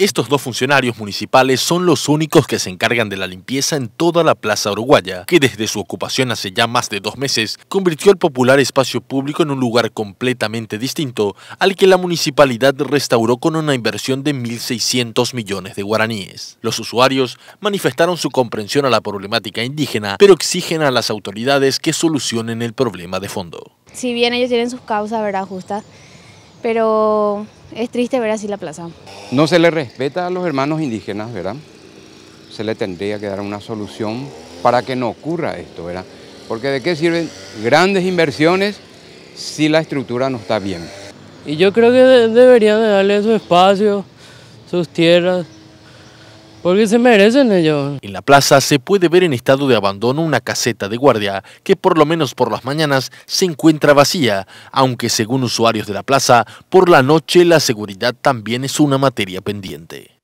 Estos dos funcionarios municipales son los únicos que se encargan de la limpieza en toda la plaza uruguaya, que desde su ocupación hace ya más de dos meses convirtió el popular espacio público en un lugar completamente distinto al que la municipalidad restauró con una inversión de 1.600 millones de guaraníes. Los usuarios manifestaron su comprensión a la problemática indígena, pero exigen a las autoridades que solucionen el problema de fondo. Si bien ellos tienen sus causas, ¿verdad? Justas pero es triste ver así la plaza. No se le respeta a los hermanos indígenas, ¿verdad? Se le tendría que dar una solución para que no ocurra esto, ¿verdad? Porque de qué sirven grandes inversiones si la estructura no está bien. Y yo creo que deberían de darle su espacio, sus tierras, porque se merecen ellos. En la plaza se puede ver en estado de abandono una caseta de guardia que por lo menos por las mañanas se encuentra vacía, aunque según usuarios de la plaza, por la noche la seguridad también es una materia pendiente.